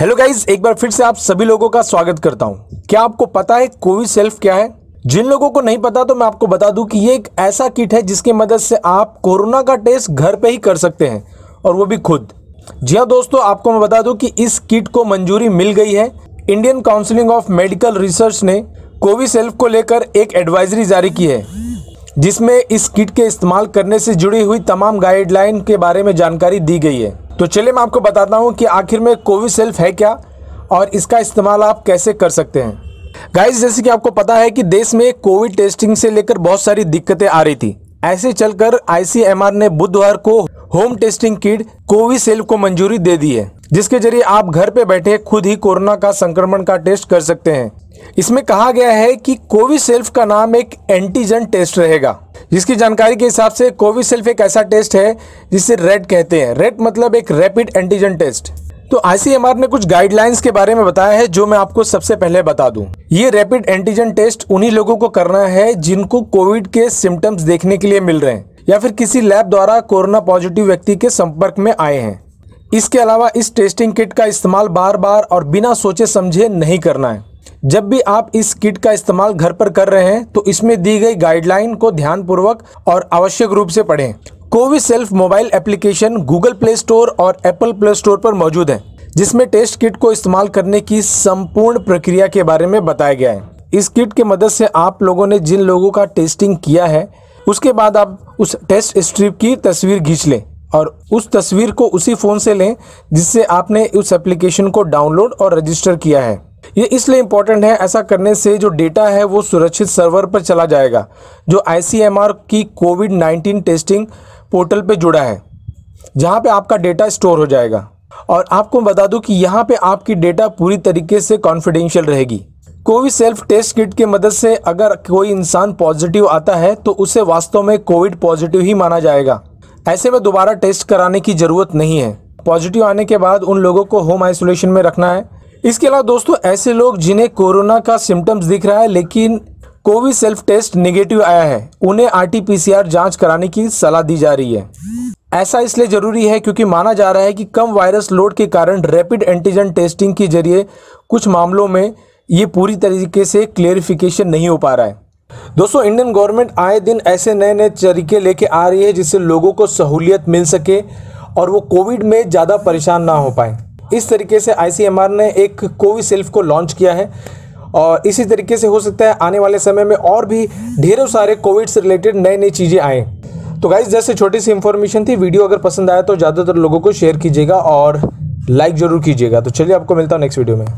Hello guys एक बार फिर से आप सभी लोगों का स्वागत करता हूं क्या आपको पता है कोवि सेल्फ क्या है जिन लोगों को नहीं पता तो मैं आपको बता दूं कि ये एक ऐसा किट है जिसकी मदद से आप कोरोना का टेस्ट घर पे ही कर सकते हैं और वो भी खुद जी हाँ दोस्तों आपको मैं बता दूं कि इस किट को मंजूरी मिल गई है Indian counselling of medical research ने सेल्फ को लेकर एक एडवाइजरी जारी की है जिसमें इस किट के इस्तेमाल करने से जुड़ी हुई तमाम गाइडलाइन के बारे में जानकारी दी गई है तो चलिए मैं आपको बताता हूँ कि आखिर में कोविसेल्फ है क्या और इसका इस्तेमाल आप कैसे कर सकते हैं गाइस जैसे कि आपको पता है कि देश में कोविड टेस्टिंग से लेकर बहुत सारी दिक्कतें आ रही थी ऐसे चलकर आईसीएमआर ने बुधवार को होम टेस्टिंग किट कोविसेल को मंजूरी दे दी है जिसके जरिए आप घर पे बैठे खुद ही कोरोना का संक्रमण का टेस्ट कर सकते हैं इसमें कहा गया है कि कोविसेल्फ का नाम एक एंटीजन टेस्ट रहेगा जिसकी जानकारी के हिसाब से कोविशील्ड एक ऐसा टेस्ट है जिसे रेड कहते हैं रेड मतलब एक रैपिड एंटीजन टेस्ट तो आईसीएमआर ने कुछ गाइडलाइंस के बारे में बताया है जो मैं आपको सबसे पहले बता दूं। ये रैपिड एंटीजन टेस्ट उन्हीं लोगों को करना है जिनको कोविड के सिम्टम्स देखने के लिए मिल रहे हैं या फिर किसी लैब द्वारा कोरोना पॉजिटिव व्यक्ति के संपर्क में आए हैं इसके अलावा इस टेस्टिंग किट का इस्तेमाल बार बार और बिना सोचे समझे नहीं करना है जब भी आप इस किट का इस्तेमाल घर पर कर रहे हैं तो इसमें दी गई गाइडलाइन को ध्यानपूर्वक और आवश्यक रूप से पढ़ें Covid self mobile application Google Play Store और एप्पल प्ले स्टोर पर मौजूद है जिसमें टेस्ट किट को इस्तेमाल करने की संपूर्ण प्रक्रिया के बारे में बताया गया है इस किट के मदद से आप लोगों ने जिन लोगों का टेस्टिंग किया है उसके बाद आप उस टेस्ट स्ट्रिप की तस्वीर खींच लें और उस तस्वीर को उसी फ़ोन से लें जिससे आपने उस एप्लीकेशन को डाउनलोड और रजिस्टर किया है ये इसलिए इम्पॉर्टेंट है ऐसा करने से जो डेटा है वो सुरक्षित सर्वर पर चला जाएगा जो आई की कोविड नाइन्टीन टेस्टिंग पोर्टल पर जुड़ा है जहाँ पे आपका डेटा स्टोर हो जाएगा और आपको बता दूं कि यहाँ पे आपकी डेटा पूरी तरीके से कॉन्फिडेंशियल रहेगी कोविड सेल्फ टेस्ट किट की मदद से अगर कोई इंसान पॉजिटिव आता है तो उसे वास्तव में कोविड पॉजिटिव ही माना जाएगा ऐसे में दोबारा टेस्ट कराने की ज़रूरत नहीं है पॉजिटिव आने के बाद उन लोगों को होम आइसोलेशन में रखना है इसके अलावा दोस्तों ऐसे लोग जिन्हें कोरोना का सिम्टम्स दिख रहा है लेकिन कोविड सेल्फ टेस्ट नेगेटिव आया है उन्हें आरटीपीसीआर जांच कराने की सलाह दी जा रही है ऐसा इसलिए जरूरी है क्योंकि माना जा रहा है कि कम वायरस लोड के कारण रैपिड एंटीजन टेस्टिंग के जरिए कुछ मामलों में ये पूरी तरीके से क्लेरिफिकेशन नहीं हो पा रहा है दोस्तों इंडियन गवर्नमेंट आए दिन ऐसे नए नए तरीके लेके आ रही है जिससे लोगों को सहूलियत मिल सके और वो कोविड में ज़्यादा परेशान ना हो पाए इस तरीके से आई ने एक सेल्फ को लॉन्च किया है और इसी तरीके से हो सकता है आने वाले समय में और भी ढेरों सारे कोविड से रिलेटेड नए नई चीज़ें आएँ तो गाइज जैसे छोटी सी इन्फॉर्मेशन थी वीडियो अगर पसंद आया तो ज़्यादातर लोगों को शेयर कीजिएगा और लाइक ज़रूर कीजिएगा तो चलिए आपको मिलता हूँ नेक्स्ट वीडियो में